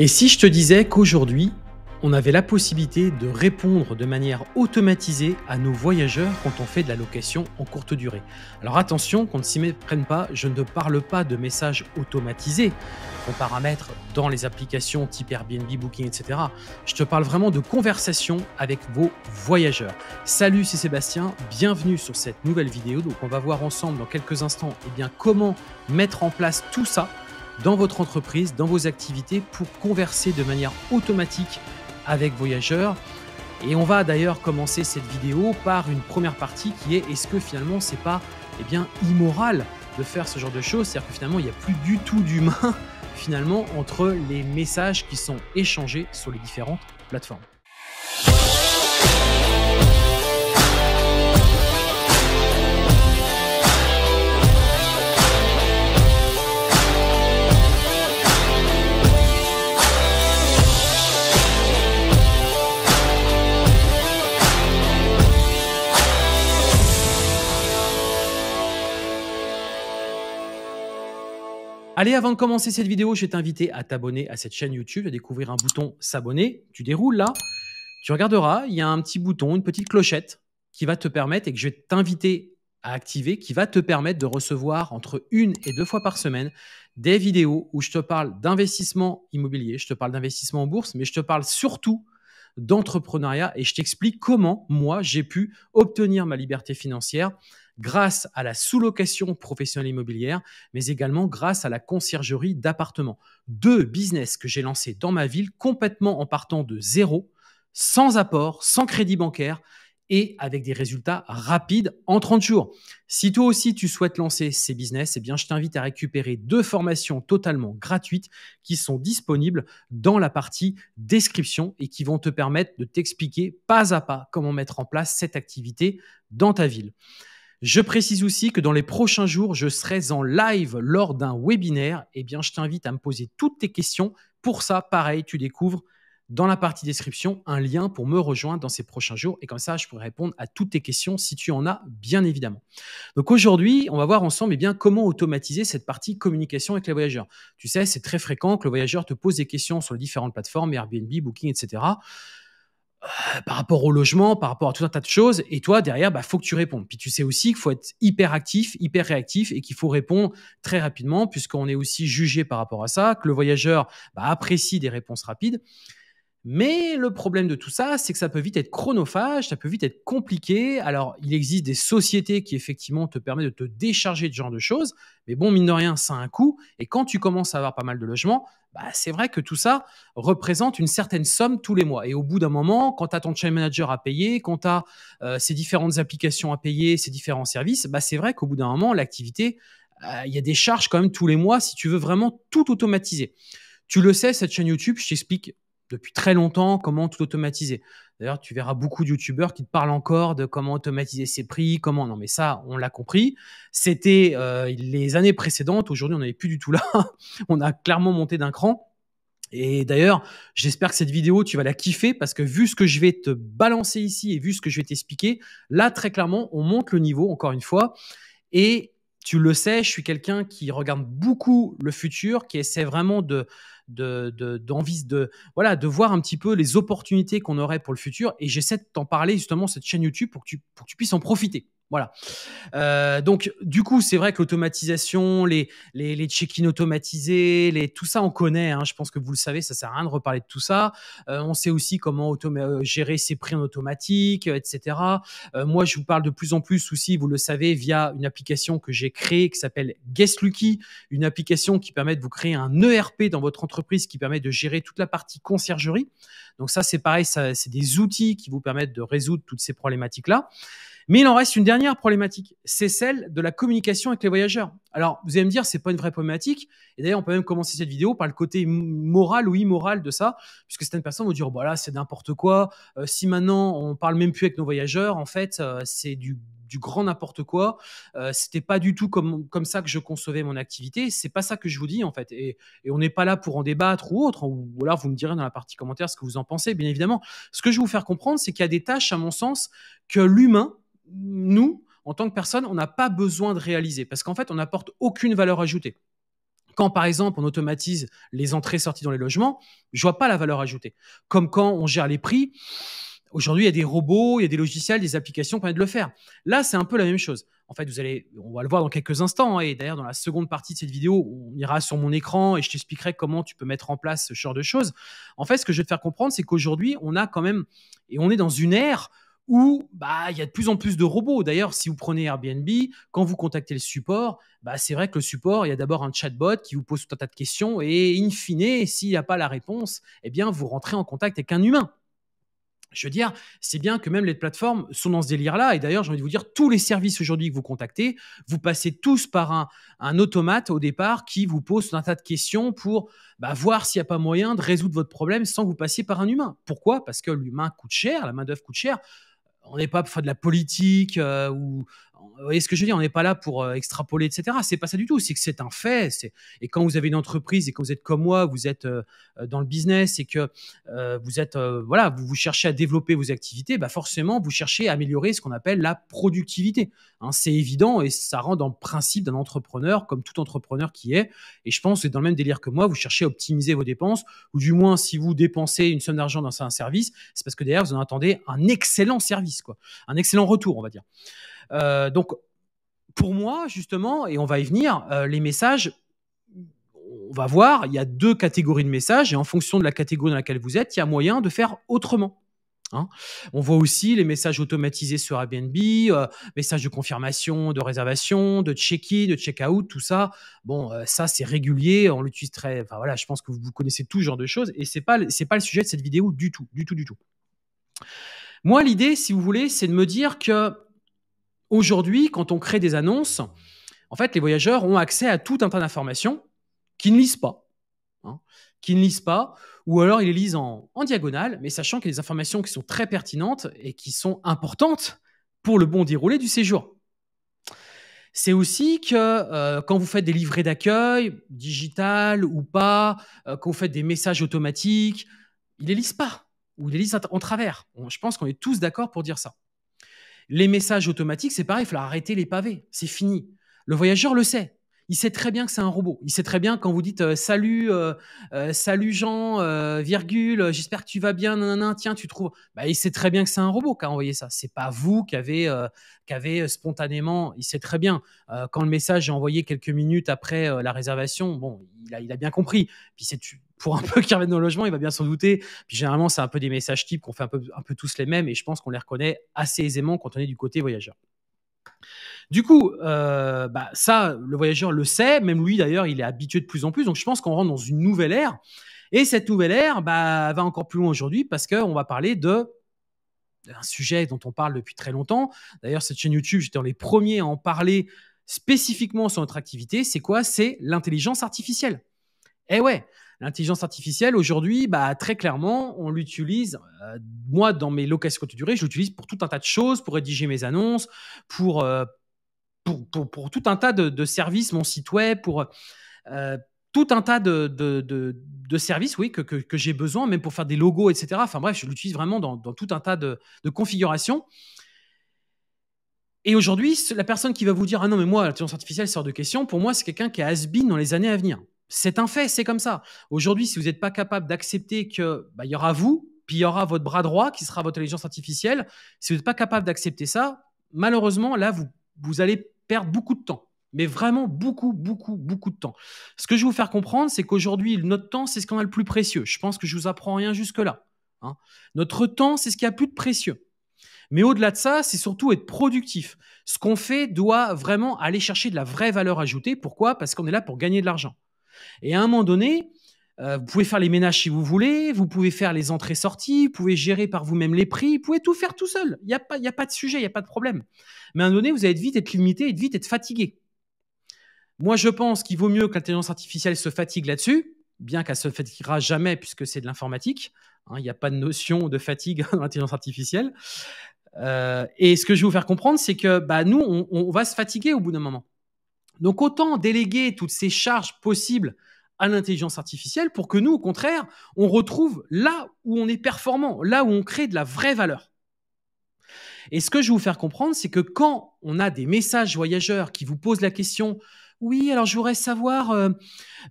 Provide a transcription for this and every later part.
Et si je te disais qu'aujourd'hui, on avait la possibilité de répondre de manière automatisée à nos voyageurs quand on fait de la location en courte durée. Alors attention, qu'on ne s'y méprenne pas, je ne parle pas de messages automatisés qu'on paramètre dans les applications type Airbnb, Booking, etc. Je te parle vraiment de conversation avec vos voyageurs. Salut, c'est Sébastien, bienvenue sur cette nouvelle vidéo. Donc on va voir ensemble dans quelques instants eh bien, comment mettre en place tout ça dans votre entreprise, dans vos activités, pour converser de manière automatique avec Voyageurs. Et on va d'ailleurs commencer cette vidéo par une première partie qui est est-ce que finalement c'est pas eh bien, immoral de faire ce genre de choses C'est-à-dire que finalement il n'y a plus du tout d'humain finalement entre les messages qui sont échangés sur les différentes plateformes. Allez, avant de commencer cette vidéo, je vais t'inviter à t'abonner à cette chaîne YouTube, à découvrir un bouton s'abonner. Tu déroules là, tu regarderas, il y a un petit bouton, une petite clochette qui va te permettre et que je vais t'inviter à activer, qui va te permettre de recevoir entre une et deux fois par semaine des vidéos où je te parle d'investissement immobilier, je te parle d'investissement en bourse, mais je te parle surtout d'entrepreneuriat et je t'explique comment moi j'ai pu obtenir ma liberté financière grâce à la sous-location professionnelle immobilière, mais également grâce à la conciergerie d'appartements. Deux business que j'ai lancés dans ma ville complètement en partant de zéro, sans apport, sans crédit bancaire et avec des résultats rapides en 30 jours. Si toi aussi tu souhaites lancer ces business, eh bien je t'invite à récupérer deux formations totalement gratuites qui sont disponibles dans la partie description et qui vont te permettre de t'expliquer pas à pas comment mettre en place cette activité dans ta ville. Je précise aussi que dans les prochains jours, je serai en live lors d'un webinaire. Eh bien, je t'invite à me poser toutes tes questions. Pour ça, pareil, tu découvres dans la partie description un lien pour me rejoindre dans ces prochains jours. Et comme ça, je pourrai répondre à toutes tes questions si tu en as, bien évidemment. Donc aujourd'hui, on va voir ensemble eh bien, comment automatiser cette partie communication avec les voyageurs. Tu sais, c'est très fréquent que le voyageur te pose des questions sur les différentes plateformes, Airbnb, Booking, etc. Euh, par rapport au logement, par rapport à tout un tas de choses. Et toi, derrière, bah, faut que tu répondes. Puis tu sais aussi qu'il faut être hyper actif, hyper réactif et qu'il faut répondre très rapidement puisqu'on est aussi jugé par rapport à ça, que le voyageur bah, apprécie des réponses rapides. Mais le problème de tout ça, c'est que ça peut vite être chronophage, ça peut vite être compliqué. Alors, il existe des sociétés qui effectivement te permettent de te décharger de ce genre de choses, mais bon, mine de rien, ça a un coût. Et quand tu commences à avoir pas mal de logements, bah, c'est vrai que tout ça représente une certaine somme tous les mois. Et au bout d'un moment, quand tu as ton chain manager à payer, quand tu as euh, ces différentes applications à payer, ces différents services, bah, c'est vrai qu'au bout d'un moment, l'activité, euh, il y a des charges quand même tous les mois si tu veux vraiment tout automatiser. Tu le sais, cette chaîne YouTube, je t'explique depuis très longtemps comment tout automatiser. D'ailleurs, tu verras beaucoup de youtubeurs qui te parlent encore de comment automatiser ses prix, comment. Non, mais ça, on l'a compris. C'était euh, les années précédentes. Aujourd'hui, on n'est plus du tout là. on a clairement monté d'un cran. Et d'ailleurs, j'espère que cette vidéo, tu vas la kiffer parce que vu ce que je vais te balancer ici et vu ce que je vais t'expliquer, là, très clairement, on monte le niveau, encore une fois. Et tu le sais, je suis quelqu'un qui regarde beaucoup le futur, qui essaie vraiment de, de, d'envie de, voilà de voir un petit peu les opportunités qu'on aurait pour le futur. Et j'essaie de t'en parler justement cette chaîne YouTube pour que tu puisses en profiter. Voilà. Euh, donc, du coup, c'est vrai que l'automatisation, les, check-in automatisés, tout ça, on connaît. Hein. je pense que vous le savez, ça sert à rien de reparler de tout ça. Euh, on sait aussi comment euh, gérer ses prix en automatique, etc. moi, je vous parle de plus en plus aussi, vous le savez, via une application que j'ai créée qui s'appelle Lucky, une application qui permet de vous créer un ERP dans votre entreprise qui permet de gérer toute la partie conciergerie. Donc ça, c'est pareil, c'est des outils qui vous permettent de résoudre toutes ces problématiques-là. Mais il en reste une dernière problématique, c'est celle de la communication avec les voyageurs. Alors, vous allez me dire, c'est pas une vraie problématique. Et d'ailleurs, on peut même commencer cette vidéo par le côté moral ou immoral de ça, puisque certaines personnes vont dire, voilà, c'est n'importe quoi. Euh, si maintenant on parle même plus avec nos voyageurs, en fait, euh, c'est du grand n'importe quoi. Euh, c'était pas du tout comme, comme ça que je concevais mon activité. C'est pas ça que je vous dis en fait. Et, on n'est pas là pour en débattre ou autre. Ou, hein, ou, alors vous me direz dans la partie commentaire ce que vous en pensez, bien évidemment. Ce que je vais vous faire comprendre, c'est qu'il y a des tâches, à mon sens, que l'humain nous, en tant que personne, on n'a pas besoin de réaliser parce qu'en fait, on n'apporte aucune valeur ajoutée. Quand, par exemple, on automatise les entrées-sorties dans les logements, je vois pas la valeur ajoutée. Comme quand on gère les prix, Aujourd'hui, il y a des robots, il y a des logiciels, des applications qui permettent de le faire. Là, c'est un peu la même chose. En fait, vous allez, on va le voir dans quelques instants. Hein, et d'ailleurs, dans la seconde partie de cette vidéo, on ira sur mon écran et je t'expliquerai comment tu peux mettre en place ce genre de choses. En fait, ce que je vais te faire comprendre, c'est qu'aujourd'hui, on a quand même, et on est dans une ère où bah, il y a de plus en plus de robots. D'ailleurs, si vous prenez Airbnb, quand vous contactez le support, bah, c'est vrai que le support, il y a d'abord un chatbot qui vous pose tout un tas de questions et in fine, s'il n'y a pas la réponse, eh bien, vous rentrez en contact avec un humain. Je veux dire, c'est bien que même les plateformes sont dans ce délire-là. Et d'ailleurs, j'ai envie de vous dire, tous les services aujourd'hui que vous contactez, vous passez tous par un, automate au départ qui vous pose un tas de questions pour bah, voir s'il n'y a pas moyen de résoudre votre problème sans que vous passiez par un humain. Pourquoi Parce que l'humain coûte cher, la main-d'œuvre coûte cher on n'est pas pour faire de la politique euh, ou vous voyez ce que je dis On n'est pas là pour euh, extrapoler, etc. C'est pas ça du tout. C'est que c'est un fait. Et quand vous avez une entreprise et que vous êtes comme moi, vous êtes euh, euh, dans le business et que vous êtes, voilà, vous, vous, cherchez à développer vos activités, bah forcément, vous cherchez à améliorer ce qu'on appelle la productivité. Hein. c'est évident et ça rend dans le principe d'un entrepreneur, comme tout entrepreneur qui est. Et je pense que dans le même délire que moi, vous cherchez à optimiser vos dépenses ou du moins, si vous dépensez une somme d'argent dans un service, c'est parce que derrière, vous en attendez un excellent service, quoi, un excellent retour, on va dire. Euh, donc, pour moi, justement, et on va y venir, euh, les messages, on va voir, il y a deux catégories de messages, et en fonction de la catégorie dans laquelle vous êtes, il y a moyen de faire autrement. Hein. on voit aussi les messages automatisés sur Airbnb, euh, messages de confirmation, de réservation, de check-in, de check-out, tout ça. Bon, ça c'est régulier, on l'utilise très. Enfin voilà, je pense que vous connaissez tout genre de choses et c'est pas c'est pas le sujet de cette vidéo du tout, du tout, du tout. Moi, l'idée, si vous voulez, c'est de me dire que aujourd'hui, quand on crée des annonces, en fait, les voyageurs ont accès à tout un tas d'informations qu'ils ne lisent pas, hein, qu'ils ne lisent pas, ou alors ils les lisent en, diagonale, mais sachant qu'il y a des informations qui sont très pertinentes et qui sont importantes pour le bon déroulé du séjour. C'est aussi que euh, quand vous faites des livrets d'accueil, digital ou pas, qu'on euh, quand vous faites des messages automatiques, ils les lisent pas ou ils les lisent en travers. je pense qu'on est tous d'accord pour dire ça. Les messages automatiques, c'est pareil, il faut arrêter les pavés, c'est fini. Le voyageur le sait. Il sait très bien que c'est un robot. Il sait très bien quand vous dites euh, salut, euh, euh, salut Jean, virgule, j'espère que tu vas bien, tiens, tu trouves. Bah, il sait très bien que c'est un robot qui a envoyé ça. C'est pas vous qui avez, qui avez spontanément. Il sait très bien quand le message est envoyé quelques minutes après la réservation. Bon, il a, bien compris. Puis c'est pour un peu qui revienne dans le logement, il va bien s'en douter. Puis généralement, c'est un peu des messages types qu'on fait un peu, un peu tous les mêmes et je pense qu'on les reconnaît assez aisément quand on est du côté voyageur. Du coup, euh, bah, ça, le voyageur le sait, même lui d'ailleurs, il est habitué de plus en plus. Donc je pense qu'on rentre dans une nouvelle ère. Et cette nouvelle ère bah, va encore plus loin aujourd'hui parce qu'on va parler d'un sujet dont on parle depuis très longtemps. D'ailleurs, cette chaîne YouTube, j'étais dans les premiers à en parler spécifiquement sur notre activité. C'est quoi C'est l'intelligence artificielle. Eh ouais, L'intelligence artificielle, aujourd'hui, bah, très clairement, on l'utilise, euh, moi, dans mes locations courte durée, je l'utilise pour tout un tas de choses, pour rédiger mes annonces, pour, euh, pour, pour, tout un tas de, services, mon site web, pour tout un tas de, de, services, oui, que, j'ai besoin, même pour faire des logos, etc. Enfin bref, je l'utilise vraiment dans, tout un tas de, configurations. Et aujourd'hui, la personne qui va vous dire Ah non, mais moi, l'intelligence artificielle sort de question, pour moi, c'est quelqu'un qui a has dans les années à venir c'est un fait, c'est comme ça. Aujourd'hui, si vous n'êtes pas capable d'accepter que bah, il y aura vous, puis il y aura votre bras droit qui sera votre intelligence artificielle, si vous n'êtes pas capable d'accepter ça, malheureusement, là, vous, allez perdre beaucoup de temps. Mais vraiment beaucoup, beaucoup, beaucoup de temps. Ce que je veux vous faire comprendre, c'est qu'aujourd'hui, notre temps, c'est ce qu'on a le plus précieux. Je pense que je ne vous apprends rien jusque-là. Hein. Notre temps, c'est ce qu'il y a plus de précieux. Mais au-delà de ça, c'est surtout être productif. Ce qu'on fait doit vraiment aller chercher de la vraie valeur ajoutée. Pourquoi Parce qu'on est là pour gagner de l'argent. Et à un moment donné, euh, vous pouvez faire les ménages si vous voulez, vous pouvez faire les entrées-sorties, vous pouvez gérer par vous-même les prix, vous pouvez tout faire tout seul. Il n'y a, pas, de sujet, il n'y a pas de problème. Mais à un moment donné, vous allez vite être limité et vite être fatigué. Moi, je pense qu'il vaut mieux que l'intelligence artificielle se fatigue là-dessus, bien qu'elle se fatiguera jamais puisque c'est de l'informatique. Hein, il n'y a pas de notion de fatigue dans l'intelligence artificielle. Euh, et ce que je vais vous faire comprendre, c'est que bah, nous, on va se fatiguer au bout d'un moment. Donc autant déléguer toutes ces charges possibles à l'intelligence artificielle pour que nous, au contraire, on retrouve là où on est performant, là où on crée de la vraie valeur. Et ce que je veux vous faire comprendre, c'est que quand on a des messages voyageurs qui vous posent la question, oui, alors je voudrais savoir euh,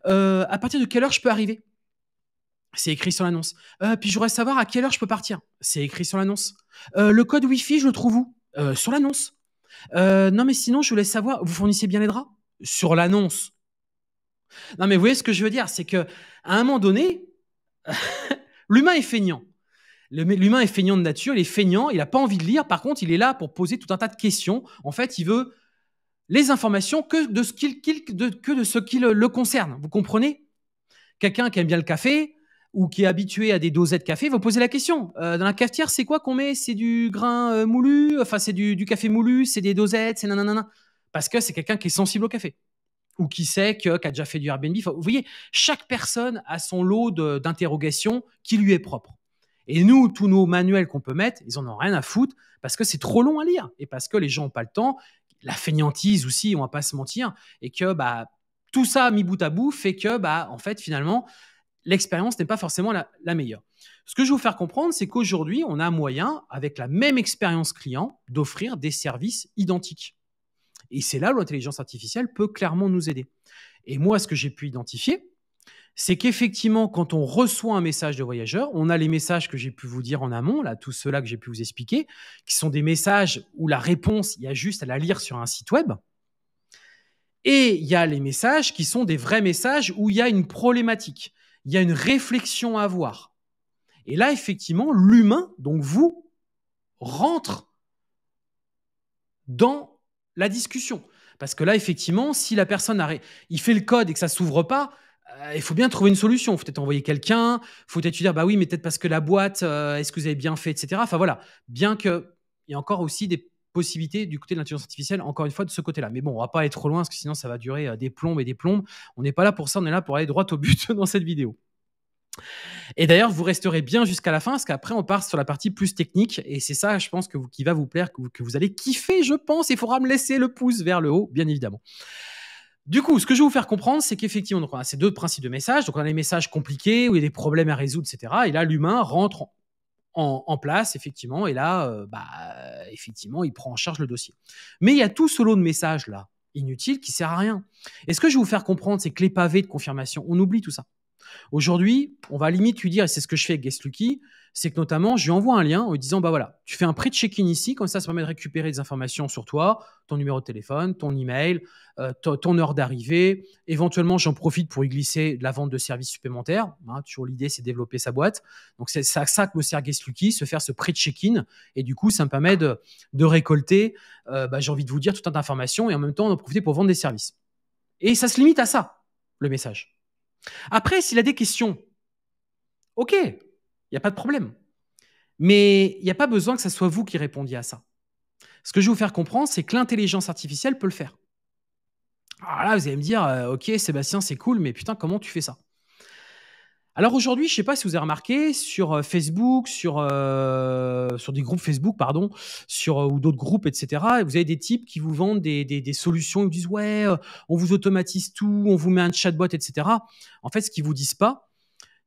euh, à partir de quelle heure je peux arriver. C'est écrit sur l'annonce. Euh, puis je voudrais savoir à quelle heure je peux partir. C'est écrit sur l'annonce. le code Wi-Fi, je le trouve où Sur l'annonce. non, mais sinon, je voulais savoir, vous fournissez bien les draps sur l'annonce. Non, mais vous voyez ce que je veux dire, c'est que à un moment donné, l'humain est feignant. L'humain est feignant de nature, il est feignant, il n'a pas envie de lire. Par contre, il est là pour poser tout un tas de questions. En fait, il veut les informations que de ce qui, que de le, concerne. Vous comprenez Quelqu'un qui aime bien le café ou qui est habitué à des dosettes de café va poser la question. Euh, dans la cafetière, c'est quoi qu'on met C'est du grain euh, moulu Enfin, c'est du, du, café moulu C'est des dosettes C'est nanana parce que c'est quelqu'un qui est sensible au café ou qui sait que, qui a déjà fait du Airbnb. vous voyez, chaque personne a son lot d'interrogations qui lui est propre. Et nous, tous nos manuels qu'on peut mettre, ils en ont rien à foutre parce que c'est trop long à lire et parce que les gens n'ont pas le temps. La fainéantise aussi, on va pas se mentir, et que bah tout ça mis bout à bout fait que bah en fait finalement l'expérience n'est pas forcément la, meilleure. Ce que je veux vous faire comprendre, c'est qu'aujourd'hui, on a moyen, avec la même expérience client, d'offrir des services identiques. Et c'est là où l'intelligence artificielle peut clairement nous aider. Et moi, ce que j'ai pu identifier, c'est qu'effectivement, quand on reçoit un message de voyageur, on a les messages que j'ai pu vous dire en amont, là, tous ceux-là que j'ai pu vous expliquer, qui sont des messages où la réponse, il y a juste à la lire sur un site web. Et il y a les messages qui sont des vrais messages où il y a une problématique, il y a une réflexion à avoir. Et là, effectivement, l'humain, donc vous, rentre dans la discussion. Parce que là, effectivement, si la personne arrête il fait le code et que ça s'ouvre pas, euh, il faut bien trouver une solution. faut peut-être envoyer quelqu'un, faut peut-être lui dire, bah oui, mais peut-être parce que la boîte, euh, est-ce que vous avez bien fait, etc. Enfin voilà, bien qu'il y a encore aussi des possibilités du côté de l'intelligence artificielle, encore une fois, de ce côté-là. Mais bon, on va pas être trop loin, parce que sinon, ça va durer euh, des plombes et des plombes. On n'est pas là pour ça, on est là pour aller droit au but dans cette vidéo. Et d'ailleurs, vous resterez bien jusqu'à la fin, parce qu'après, on part sur la partie plus technique. Et c'est ça, je pense, que qui va vous plaire, que vous, allez kiffer, je pense. Il faudra me laisser le pouce vers le haut, bien évidemment. Du coup, ce que je vais vous faire comprendre, c'est qu'effectivement, on a ces deux principes de messages. Donc, on a les messages compliqués, où il y a des problèmes à résoudre, etc. Et là, l'humain rentre en, place, effectivement. Et là, euh, bah, effectivement, il prend en charge le dossier. Mais il y a tout ce lot de messages, là, inutiles, qui sert à rien. Et ce que je vais vous faire comprendre, c'est que les pavés de confirmation, on oublie tout ça. Aujourd'hui, on va limite lui dire, et c'est ce que je fais avec Guest Lucky, c'est que notamment, je lui envoie un lien en lui disant, bah voilà, tu fais un prêt de check in ici, comme ça, ça permet de récupérer des informations sur toi, ton numéro de téléphone, ton email, euh, ton heure d'arrivée. Éventuellement, j'en profite pour y glisser de la vente de services supplémentaires. Hein, toujours l'idée, c'est développer sa boîte. Donc c'est à ça que me sert Guest se faire ce de check in Et du coup, ça me permet de, récolter, euh, bah, j'ai envie de vous dire, tout un tas d'informations et en même temps, en profiter pour vendre des services. Et ça se limite à ça, le message. Après, s'il a des questions, ok, il n'y a pas de problème. Mais il n'y a pas besoin que ce soit vous qui répondiez à ça. Ce que je vais vous faire comprendre, c'est que l'intelligence artificielle peut le faire. Alors là, vous allez me dire, euh, ok, Sébastien, c'est cool, mais putain, comment tu fais ça alors aujourd'hui, je ne sais pas si vous avez remarqué sur euh, Facebook, euh, sur, des groupes Facebook, pardon, sur, euh, ou d'autres groupes, etc. Vous avez des types qui vous vendent des, solutions, ils vous disent ouais, on vous automatise tout, on vous met un chatbot, etc. En fait, ce qu'ils vous disent pas,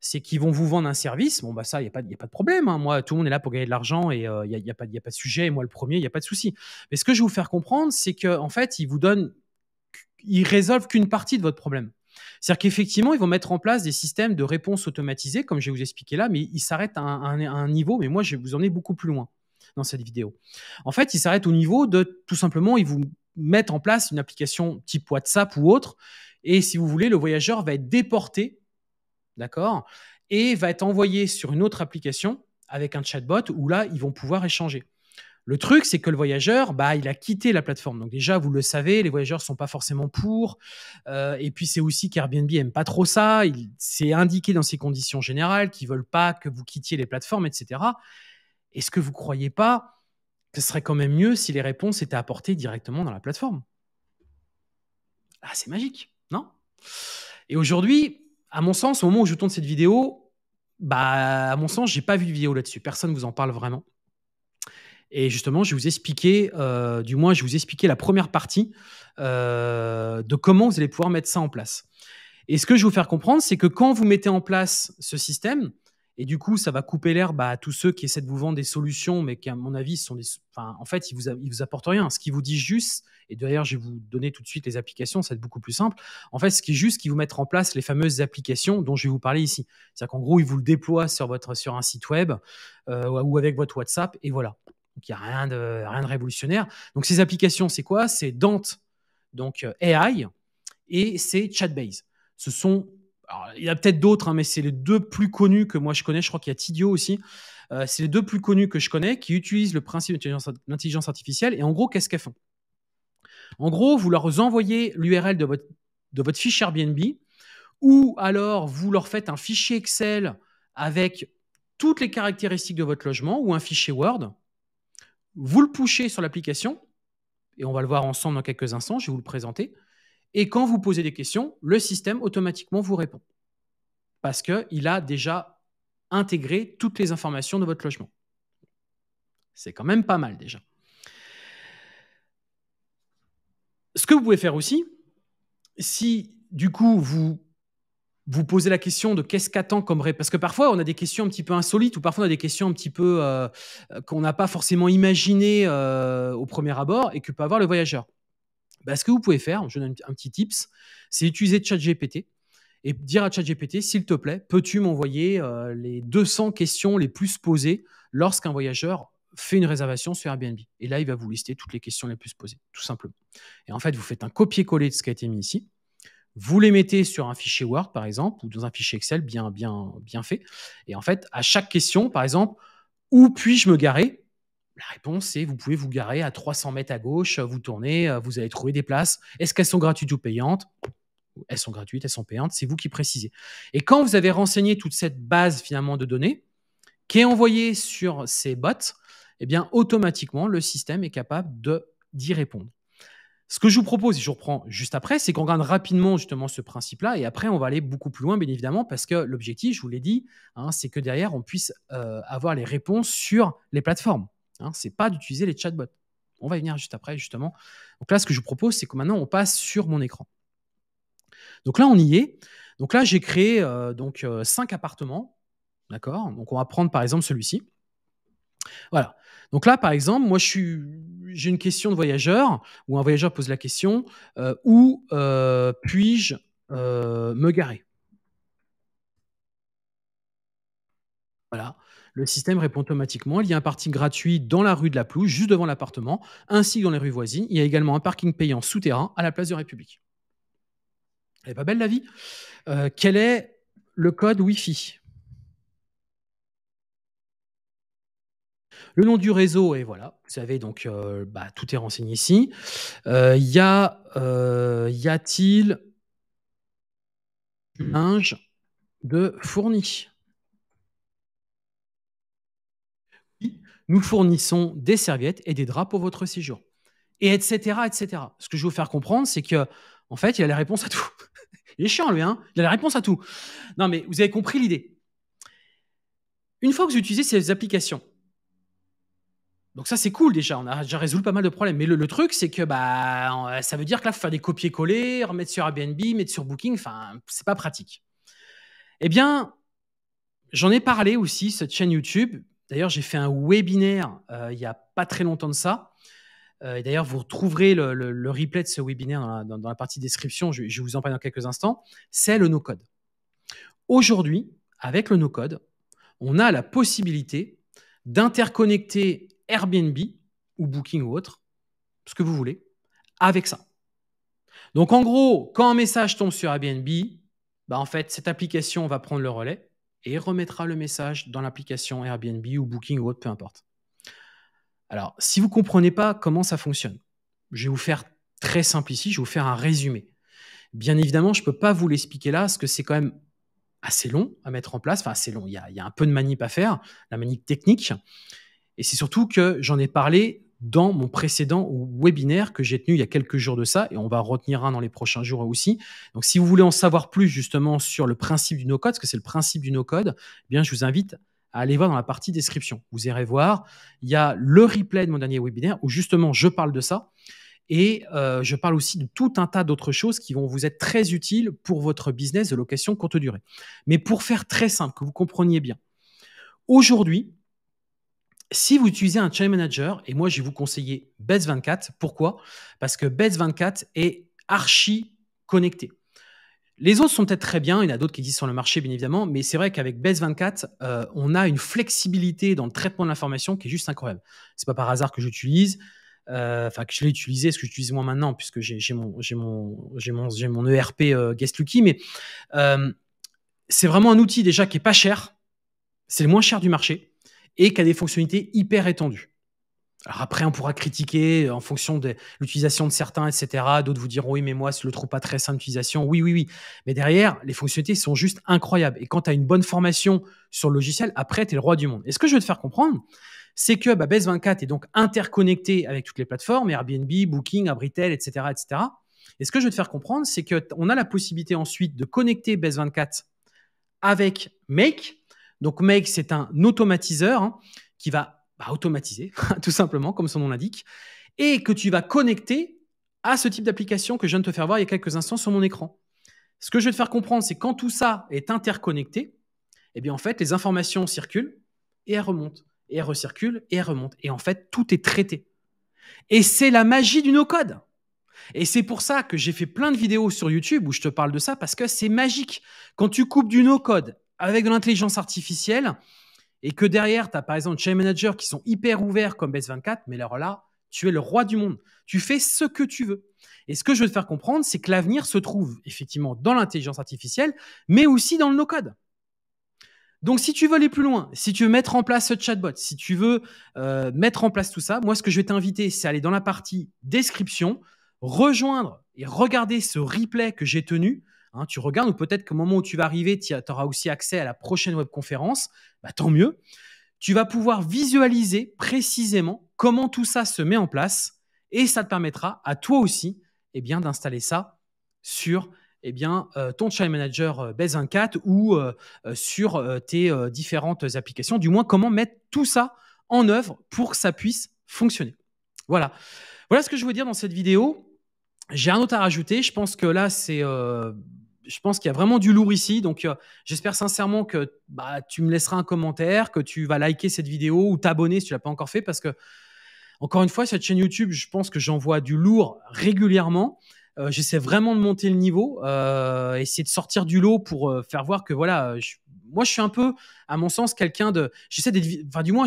c'est qu'ils vont vous vendre un service. Bon, bah ça, il n'y a, pas, de problème. Hein. Moi, tout le monde est là pour gagner de l'argent et il n'y a, pas, a pas de sujet. Et moi, le premier, il n'y a pas de souci. Mais ce que je vais vous faire comprendre, c'est qu'en en fait, ils vous donnent, ils résolvent qu'une partie de votre problème. C'est-à-dire qu'effectivement, ils vont mettre en place des systèmes de réponse automatisés, comme je vais vous expliquer là, mais ils s'arrêtent à, un niveau, mais moi, je vais vous ai beaucoup plus loin dans cette vidéo. En fait, ils s'arrêtent au niveau de tout simplement, ils vous mettent en place une application type WhatsApp ou autre. Et si vous voulez, le voyageur va être déporté, d'accord, et va être envoyé sur une autre application avec un chatbot où là, ils vont pouvoir échanger. Le truc, c'est que le voyageur, bah, il a quitté la plateforme. Donc déjà, vous le savez, les voyageurs sont pas forcément pour. Euh, et puis c'est aussi qu'Airbnb aime pas trop ça. Il c'est indiqué dans ses conditions générales qu'ils veulent pas que vous quittiez les plateformes, etc. Est-ce que vous croyez pas que ce serait quand même mieux si les réponses étaient apportées directement dans la plateforme Ah, c'est magique, non Et aujourd'hui, à mon sens, au moment où je tourne cette vidéo, bah, à mon sens, j'ai pas vu de vidéo là-dessus. Personne vous en parle vraiment. Et justement, je vais vous expliquer, euh, du moins, je vais vous expliquer la première partie euh, de comment vous allez pouvoir mettre ça en place. Et ce que je vais vous faire comprendre, c'est que quand vous mettez en place ce système, et du coup, ça va couper l'herbe à tous ceux qui essaient de vous vendre des solutions, mais qui, à mon avis, sont des. en fait, ils vous, vous apportent rien. Ce qu'ils vous disent juste, et d'ailleurs, je vais vous donner tout de suite les applications, ça va être beaucoup plus simple. En fait, ce qui est juste, c'est qu'ils vous mettent en place les fameuses applications dont je vais vous parler ici. C'est-à-dire qu'en gros, ils vous le déploient sur, votre, sur un site web euh, ou avec votre WhatsApp, et voilà. Donc, il n'y a rien de, rien de révolutionnaire. Donc, ces applications, c'est quoi C'est Dante, donc euh, AI, et c'est Chatbase. Ce sont. il y a peut-être d'autres, hein, mais c'est les deux plus connus que moi je connais. Je crois qu'il y a Tidio aussi. Euh, c'est les deux plus connus que je connais qui utilisent le principe d'intelligence artificielle. Et en gros, qu'est-ce qu'elles font En gros, vous leur envoyez l'URL de votre, de votre fiche Airbnb ou alors vous leur faites un fichier Excel avec toutes les caractéristiques de votre logement ou un fichier Word vous le pushez sur l'application, et on va le voir ensemble dans quelques instants, je vais vous le présenter. Et quand vous posez des questions, le système automatiquement vous répond. Parce qu'il a déjà intégré toutes les informations de votre logement. C'est quand même pas mal déjà. Ce que vous pouvez faire aussi, si du coup vous vous posez la question de qu'est-ce qu'attend comme réponse. Parce que parfois, on a des questions un petit peu insolites ou parfois on a des questions un petit peu euh, euh, qu'on n'a pas forcément imaginées euh, au premier abord et que peut avoir le voyageur. Bah, ce que vous pouvez faire, je donne un petit tips, c'est utiliser ChatGPT et dire à ChatGPT, s'il te plaît, peux-tu m'envoyer les 200 questions les plus posées lorsqu'un voyageur fait une réservation sur Airbnb. Et là, il va vous lister toutes les questions les plus posées, tout simplement. Et en fait, vous faites un copier-coller de ce qui a été mis ici. Vous les mettez sur un fichier Word, par exemple, ou dans un fichier Excel bien, bien, bien fait. Et en fait, à chaque question, par exemple, où puis-je me garer La réponse est vous pouvez vous garer à 300 mètres à gauche, vous tournez, euh, vous allez trouver des places. Est-ce qu'elles sont gratuites ou payantes Elles sont gratuites, elles sont payantes, c'est vous qui précisez. Et quand vous avez renseigné toute cette base finalement de données qui est envoyée sur ces bots, eh bien automatiquement le système est capable d'y répondre. Ce que je vous propose, et je reprends juste après, c'est qu'on regarde rapidement justement ce principe-là, et après on va aller beaucoup plus loin, bien évidemment, parce que l'objectif, je vous l'ai dit, hein, c'est que derrière on puisse euh, avoir les réponses sur les plateformes. Hein. Ce n'est pas d'utiliser les chatbots. On va y venir juste après, justement. Donc là, ce que je vous propose, c'est que maintenant on passe sur mon écran. Donc là, on y est. Donc là, j'ai créé euh, donc euh, cinq appartements, d'accord. Donc on va prendre par exemple celui-ci. Voilà. Donc là, par exemple, moi, j'ai une question de voyageur, où un voyageur pose la question euh, où euh, puis-je euh, me garer Voilà. Le système répond automatiquement. Il y a un parking gratuit dans la rue de la Plouge, juste devant l'appartement, ainsi que dans les rues voisines. Il y a également un parking payant souterrain à la place de République. Elle n'est pas belle la vie. quel est le code Wi-Fi Le nom du réseau, et voilà, vous savez, donc euh, bah, tout est renseigné ici. Euh, y a, euh, y t il un linge de fourni Nous fournissons des serviettes et des draps pour votre séjour. Et etc., etc. Ce que je veux faire comprendre, c'est que, en fait, il a la réponse à tout. Il est chiant, lui, hein Il a la réponse à tout. Non, mais vous avez compris l'idée. Une fois que vous utilisez ces applications, donc ça, c'est cool déjà, on a déjà résolu pas mal de problèmes. Mais le, truc, c'est que bah, ça veut dire que là, faut faire des copier-coller, remettre sur Airbnb, mettre sur Booking, enfin, c'est pas pratique. Eh bien, j'en ai parlé aussi, cette chaîne YouTube. D'ailleurs, j'ai fait un webinaire euh, il n'y a pas très longtemps de ça. Euh, d'ailleurs, vous retrouverez le, replay de ce webinaire dans la, partie description, je, je, vous en parle dans quelques instants. C'est le no-code. Aujourd'hui, avec le no-code, on a la possibilité d'interconnecter Airbnb ou Booking ou autre, ce que vous voulez, avec ça. Donc en gros, quand un message tombe sur Airbnb, bah en fait, cette application va prendre le relais et remettra le message dans l'application Airbnb ou Booking ou autre, peu importe. Alors, si vous ne comprenez pas comment ça fonctionne, je vais vous faire très simple ici, je vais vous faire un résumé. Bien évidemment, je ne peux pas vous l'expliquer là, parce que c'est quand même assez long à mettre en place, enfin assez long, il y a un peu de manip à faire, la manip technique, et c'est surtout que j'en ai parlé dans mon précédent webinaire que j'ai tenu il y a quelques jours de ça, et on va retenir un dans les prochains jours aussi. Donc si vous voulez en savoir plus justement sur le principe du no-code, ce que c'est le principe du no-code, eh bien je vous invite à aller voir dans la partie description. Vous irez voir, il y a le replay de mon dernier webinaire où justement je parle de ça. Et euh, je parle aussi de tout un tas d'autres choses qui vont vous être très utiles pour votre business de location courte durée. Mais pour faire très simple, que vous compreniez bien, aujourd'hui, si vous utilisez un chain manager, et moi je vais vous conseiller best 24 pourquoi Parce que best 24 est archi connecté. Les autres sont peut-être très bien, il y en a d'autres qui existent sur le marché bien évidemment, mais c'est vrai qu'avec Base24, euh, on a une flexibilité dans le traitement de l'information qui est juste incroyable. C'est pas par hasard que j'utilise, euh, enfin que je l'ai utilisé, ce que j'utilise moi maintenant, puisque j'ai mon, ERP euh, Guest Lucky, mais c'est vraiment un outil déjà qui est pas cher, c'est le moins cher du marché et qui a des fonctionnalités hyper étendues. Alors après, on pourra critiquer euh, en fonction de l'utilisation de certains, etc. D'autres vous diront oui, mais moi, je le trouve pas très simple d'utilisation. Oui, oui, oui. Mais derrière, les fonctionnalités sont juste incroyables. Et quand tu as une bonne formation sur le logiciel, après, tu es le roi du monde. Et ce que je veux te faire comprendre, c'est que bah, Base 24 est donc interconnecté avec toutes les plateformes, Airbnb, Booking, Abritel, etc., etc. Et ce que je veux te faire comprendre, c'est qu'on a la possibilité ensuite de connecter Base 24 avec Make donc Make, c'est un automatiseur hein, qui va bah, automatiser, tout simplement, comme son nom l'indique, et que tu vas connecter à ce type d'application que je viens de te faire voir il y a quelques instants sur mon écran. Ce que je vais te faire comprendre, c'est quand tout ça est interconnecté, eh bien en fait, les informations circulent et elles remontent, et elles recirculent et elles remontent. Et en fait, tout est traité. Et c'est la magie du no-code. Et c'est pour ça que j'ai fait plein de vidéos sur YouTube où je te parle de ça parce que c'est magique. Quand tu coupes du no-code avec de l'intelligence artificielle et que derrière, tu as par exemple Chain Manager qui sont hyper ouverts comme Base24, mais alors là, tu es le roi du monde. Tu fais ce que tu veux. Et ce que je veux te faire comprendre, c'est que l'avenir se trouve effectivement dans l'intelligence artificielle, mais aussi dans le no-code. Donc, si tu veux aller plus loin, si tu veux mettre en place ce chatbot, si tu veux euh, mettre en place tout ça, moi, ce que je vais t'inviter, c'est aller dans la partie description, rejoindre et regarder ce replay que j'ai tenu Hein, tu regardes, ou peut-être qu'au moment où tu vas arriver, tu auras aussi accès à la prochaine webconférence, bah, tant mieux. Tu vas pouvoir visualiser précisément comment tout ça se met en place et ça te permettra à toi aussi eh bien, d'installer ça sur eh bien, euh, ton Child Manager euh, Base 1.4 ou euh, sur tes différentes applications, du moins comment mettre tout ça en œuvre pour que ça puisse fonctionner. Voilà. Voilà ce que je veux dire dans cette vidéo. J'ai un autre à rajouter. Je pense que là, c'est. Euh, je pense qu'il y a vraiment du lourd ici. Donc, euh, j'espère sincèrement que bah, tu me laisseras un commentaire, que tu vas liker cette vidéo ou t'abonner si tu l'as pas encore fait. Parce que, encore une fois, cette chaîne YouTube, je pense que j'envoie du lourd régulièrement. Euh, j'essaie vraiment de monter le niveau, euh, essayer de sortir du lot pour euh, faire voir que voilà, euh, moi je suis un peu, à mon sens, quelqu'un de. J'essaie d'être. Enfin, du moins,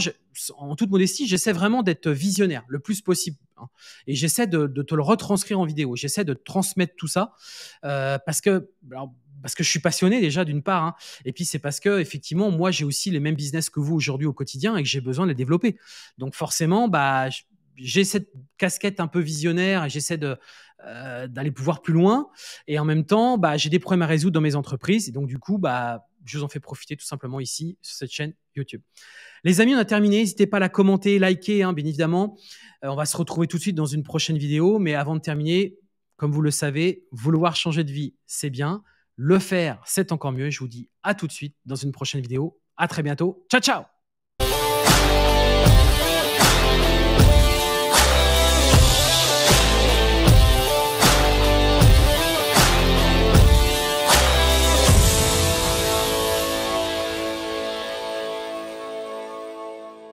en toute modestie, j'essaie vraiment d'être visionnaire le plus possible. Hein. et j'essaie de, de, te le retranscrire en vidéo. J'essaie de transmettre tout ça parce que. parce que je suis passionné déjà d'une part, hein. et puis c'est parce que effectivement moi j'ai aussi les mêmes business que vous aujourd'hui au quotidien et que j'ai besoin de les développer. Donc forcément, bah je, j'ai cette casquette un peu visionnaire et j'essaie de euh, d'aller pouvoir plus loin. Et en même temps, bah, j'ai des problèmes à résoudre dans mes entreprises. Et donc, du coup, bah, je vous en fais profiter tout simplement ici sur cette chaîne YouTube. Les amis, on a terminé. N'hésitez pas à la commenter, liker, hein, bien évidemment. Euh, on va se retrouver tout de suite dans une prochaine vidéo. Mais avant de terminer, comme vous le savez, vouloir changer de vie, c'est bien. Le faire, c'est encore mieux. Je vous dis à tout de suite dans une prochaine vidéo. À très bientôt. Ciao, ciao